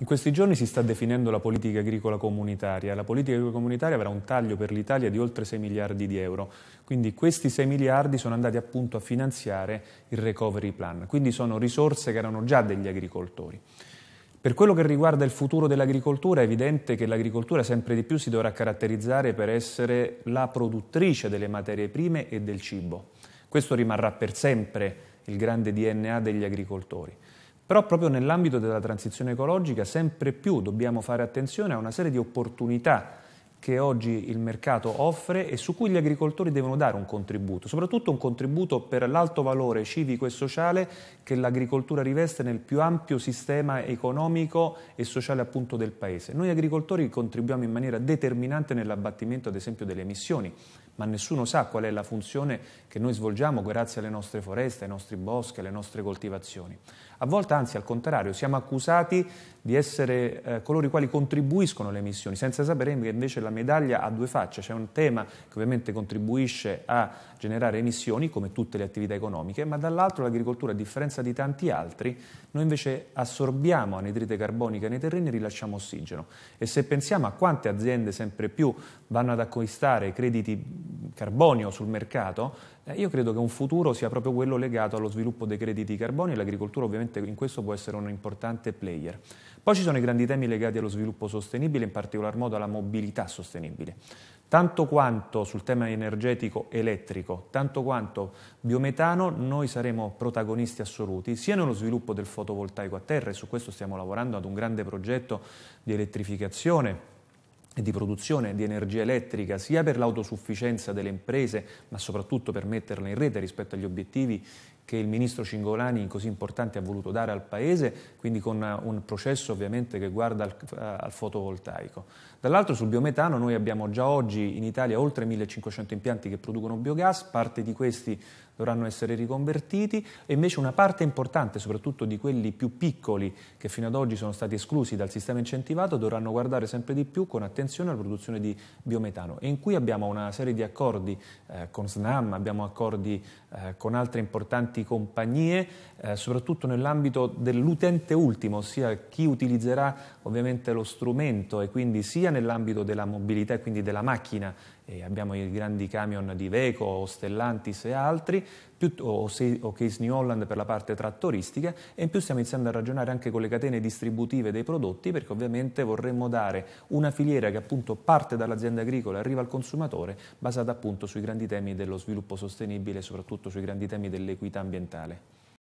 In questi giorni si sta definendo la politica agricola comunitaria. La politica agricola comunitaria avrà un taglio per l'Italia di oltre 6 miliardi di euro. Quindi questi 6 miliardi sono andati appunto a finanziare il recovery plan. Quindi sono risorse che erano già degli agricoltori. Per quello che riguarda il futuro dell'agricoltura è evidente che l'agricoltura sempre di più si dovrà caratterizzare per essere la produttrice delle materie prime e del cibo. Questo rimarrà per sempre il grande DNA degli agricoltori. Però proprio nell'ambito della transizione ecologica sempre più dobbiamo fare attenzione a una serie di opportunità che oggi il mercato offre e su cui gli agricoltori devono dare un contributo, soprattutto un contributo per l'alto valore civico e sociale che l'agricoltura riveste nel più ampio sistema economico e sociale appunto del Paese. Noi agricoltori contribuiamo in maniera determinante nell'abbattimento ad esempio delle emissioni, ma nessuno sa qual è la funzione che noi svolgiamo grazie alle nostre foreste, ai nostri boschi, alle nostre coltivazioni. A volte, anzi, al contrario, siamo accusati di essere eh, coloro i quali contribuiscono alle emissioni, senza sapere che invece la medaglia ha due facce. C'è un tema che ovviamente contribuisce a generare emissioni, come tutte le attività economiche, ma dall'altro l'agricoltura, a differenza di tanti altri, noi invece assorbiamo anidride carbonica nei terreni e rilasciamo ossigeno. E se pensiamo a quante aziende sempre più vanno ad acquistare crediti carbonio sul mercato, eh, io credo che un futuro sia proprio quello legato allo sviluppo dei crediti di carbonio e l'agricoltura ovviamente in questo può essere un importante player. Poi ci sono i grandi temi legati allo sviluppo sostenibile, in particolar modo alla mobilità sostenibile. Tanto quanto sul tema energetico elettrico, tanto quanto biometano, noi saremo protagonisti assoluti sia nello sviluppo del fotovoltaico a terra, e su questo stiamo lavorando ad un grande progetto di elettrificazione e di produzione di energia elettrica sia per l'autosufficienza delle imprese ma soprattutto per metterla in rete rispetto agli obiettivi che il ministro Cingolani così importante ha voluto dare al Paese, quindi con eh, un processo ovviamente che guarda al, eh, al fotovoltaico. Dall'altro sul biometano noi abbiamo già oggi in Italia oltre 1500 impianti che producono biogas, parte di questi dovranno essere riconvertiti e invece una parte importante, soprattutto di quelli più piccoli che fino ad oggi sono stati esclusi dal sistema incentivato, dovranno guardare sempre di più con attenzione alla produzione di biometano e in cui abbiamo una serie di accordi eh, con SNAM, abbiamo accordi eh, con altre importanti importanti compagnie, eh, soprattutto nell'ambito dell'utente ultimo, ossia chi utilizzerà ovviamente lo strumento e quindi sia nell'ambito della mobilità e quindi della macchina, eh, abbiamo i grandi camion di Veco, Stellantis e altri, più, o, se, o Case New Holland per la parte trattoristica e in più stiamo iniziando a ragionare anche con le catene distributive dei prodotti perché ovviamente vorremmo dare una filiera che appunto parte dall'azienda agricola e arriva al consumatore basata appunto sui grandi temi dello sviluppo sostenibile e soprattutto sui grandi temi dell'equità ambientale.